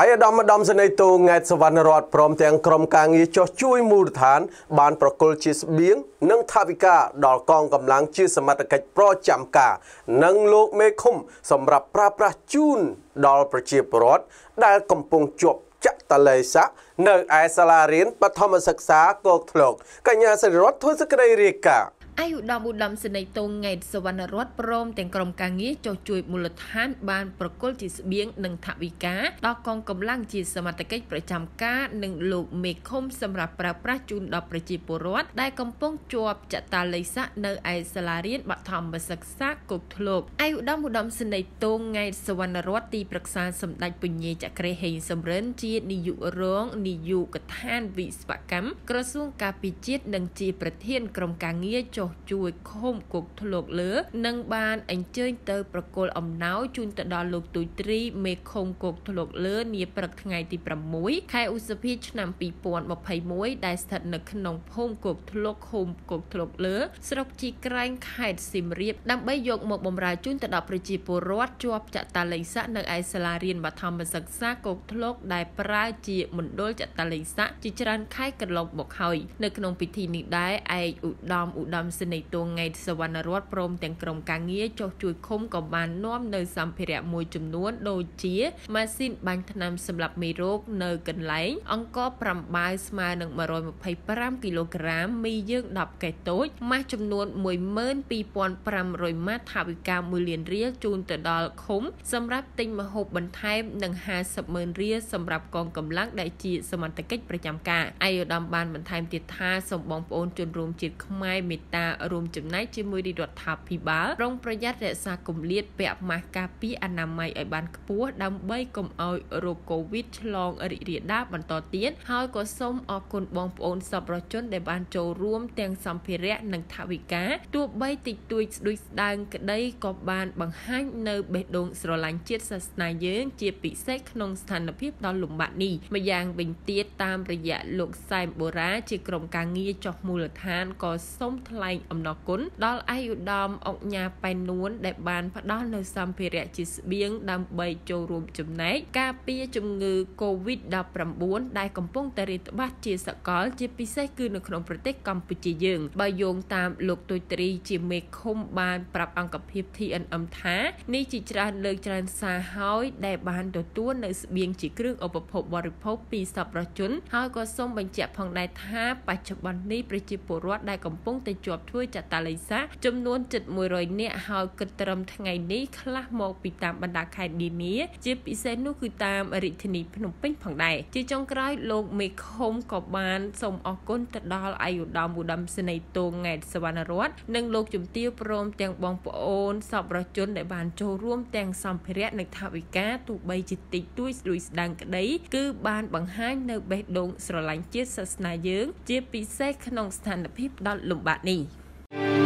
អាយដាមម្ដំសេនីតូង៉ែតសវណ្ណរតព្រមទាំងក្រុមការងារចោះជួយមូលដ្ឋាន បានប្រគល់ជាស្បៀងនិងថវិកាដល់កងកម្លាំងជាសមត្ថកិច្ចប្រចាំការនិងលោកមេឃុំ សម្រាប់ប្រើប្រាស់ជូនដល់ប្រជាពលរដ្ឋដែលកំពុងជាប់ចតលេស័កនៅឯសាលារៀនបឋមសិក្សាកោកធ្លកកញ្ញាសិរិរដ្ឋធ្វើសេចក្តីរាយការណ៍អាយឧត្តមឧត្តមសេនីយ៍តងង៉ែតសវណ្ណរតព្រមទាំងក្រុមការងារចុះជួយមូលដ្ឋាន បានប្រគល់ជាស្បៀងនិងថវិកា ដល់កងកម្លាំងជាសមត្ថកិច្ចប្រចាំការនិងលោក មេឃុំសម្រាប់ប្រើប្រាស់ជូនដល់ប្រជាពលរដ្ឋដែលកំពុងជាប់ចតាល័យស័កនៅឯសាលារៀនបឋមសិក្សាគោកធ្លប់អាយឧត្តមឧត្តមសេនីយ៍តងង៉ែតសវណ្ណរតទី ប្រឹក្សាសម្ដេចពញាចក្រេហេងសំរិនជានាយករងនាយកដ្ឋានវិស្វកម្មក្រសួងការពារជាតិនិងជាប្រធានក្រុមការងារចុះជួយខុំគុកធ្លុកលើនិងបានអញ្ជើញទៅប្រគល់អំណោយជូនទៅដល់លោកទូចត្រី មេខុំគុកធ្លុកលើ នាព្រឹកថ្ងៃទី6ខែឧសភាឆ្នាំ2021ដែលស្ថិតនៅក្នុងភូមិគុកធ្លុកឃុំគុកធ្លុកលើ ស្រុកជីក្រែងខេត្តសៀមរាបដើម្បីយកមកបម្រើជូនទៅដល់ប្រជាពលរដ្ឋជាប់ចតាលេខស័កនៅឯសាលារៀនបឋមសិក្សាគុកធ្លុកដែលប្រើជាមណ្ឌលចតាលេខស័កជាច្រើនខែកន្លងមកហើយនៅក្នុងពិធីនេះដែរឯកឧត្តមឧត្តមសេនីទួងង៉េតសវណ្ណរតព្រមទាំងក្រុមការងារចុះជួយឃុំក៏បាននាំ នៅសម្ភារៈមួយចំនួនដូចជាម៉ាស៊ីនបាញ់ថ្នាំសម្រាប់មេរោគនៅកន្លែងអង្គ5បាវស្មើនឹង125គីឡូក្រាមមីយើង10កែតូចម៉ាស់ចំនួន12500ម៉ាត់ថវិកា1លានរៀលជូនទៅដល់ឃុំ សម្រាប់ទិញម្ហូបបន្ថែមនិង50ម៉ឺនរៀលសម្រាប់កងកម្លាំងដែលជា សមត្ថកិច្ចប្រចាំការអាយុដំបានបន្ថែមទៀតថាសូមបងប្អូនជនរួមជាតិខ្មែរមេត្តាការរួមចំណែកជាមួយរដ្ឋាភិបាលប្រុងប្រយ័ត្នរក្សាគម្លាតពាក់ម៉ាស់ការពារអនាម័យឲ្យបានខ្ពស់ដើម្បីកុំឲ្យរោគកូវីដឆ្លងរីករាលដាលបន្តទៀតហើយក៏សូមអរគុណបងប្អូនសប្បុរសជនដែលបានចូលរួមទាំងសម្ភារៈនិងថវិកាទោះបីតិចតួចស្ដួយស្ដើងក្តីក៏បានបង្ហាញនៅបេះដូងស្រឡាញ់ជាតិសាសនាយើងជាពិសេសក្នុងស្ថានភាពដ៏លំបាកនេះម្យ៉ាងវិញទៀតតាមរយៈលោកសែមបូរ៉ាជាក្រុមការងារចោះមូលដ្ឋានក៏សូមថ្លែងងអំណរគុណដល់ឯកឧត្តមអង្គញាប៉ែននួន ដែលបានផ្ដល់នូវសម្ភារៈជាស្បៀងដើម្បីចូលរួមចំណែកការពារជំងឺ Covid-19 ដែលកំពុងតែរាតត្បាតជាសកលជាពិសេសគឺនៅក្នុងប្រទេសកម្ពុជាយើងបើយោងតាមលោកទុយត្រីជាមេឃុំបានប្រាប់អង្គភាព TNM ថានេះជាច្រើនលើកច្រើនសារហើយដែលបានទទួលនៅស្បៀងជាគ្រឿងឧបភោគបរិភោគពីសប្បុរសជន ហើយក៏សូមបញ្ជាក់ផងដែរថាបច្ចុប្បន្ននេះប្រជាពលរដ្ឋដែលកំពុងតែជាប់ប់ធ្វើចតាលេខសាចំនួនជិត100នាក់ហើយគិតត្រឹមថ្ងៃនេះខ្លះមកពីតាមបណ្ដាខេត្តនានាជាពិសេសនោះគឺតាមរាជធានីភ្នំពេញផងដែរជាចុងក្រោយលោកមេឃុំក៏បានសូមអរគុណទៅដល់អាយុដាមឧត្តមសេនីយ៍តងង៉ែតសវណ្ណរតនិងលោកជំទាវព្រម ទាំងបងប្អូនសពរជនដែលបានចូលរួមទាំងសម្ភារៈនិងថវិកាទោះបីជាតិចតួចស្ដួយស្ដាងក្ដីគឺបានបង្ហាញនៅ បេះដូងស្រឡាញ់ជាតិសាសនាយើង ជាពិសេសក្នុងស្ថានភាពដល់លំបាកនេះ you